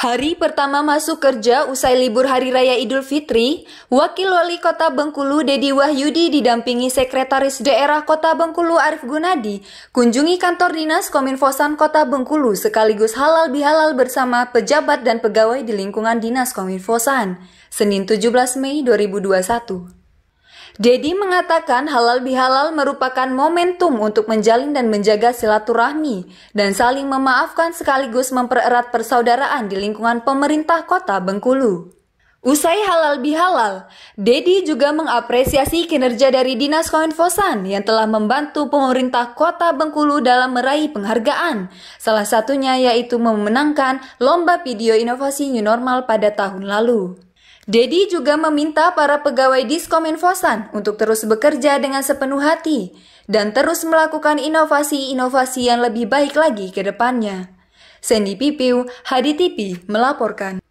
Hari pertama masuk kerja usai libur Hari Raya Idul Fitri, Wakil Wali Kota Bengkulu Dedi Wahyudi didampingi Sekretaris Daerah Kota Bengkulu Arif Gunadi kunjungi kantor dinas Kominfosan Kota Bengkulu sekaligus halal bihalal bersama pejabat dan pegawai di lingkungan dinas Kominfosan, Senin 17 Mei 2021. Dedi mengatakan halal bihalal merupakan momentum untuk menjalin dan menjaga silaturahmi dan saling memaafkan sekaligus mempererat persaudaraan di lingkungan pemerintah kota Bengkulu. Usai halal bihalal, Dedi juga mengapresiasi kinerja dari Dinas Koinfosan yang telah membantu pemerintah kota Bengkulu dalam meraih penghargaan. Salah satunya yaitu memenangkan Lomba Video Inovasi New Normal pada tahun lalu. Dedi juga meminta para pegawai Diskominfosan untuk terus bekerja dengan sepenuh hati dan terus melakukan inovasi-inovasi yang lebih baik lagi ke depannya. Sandy Pipiu, Hadi TV melaporkan.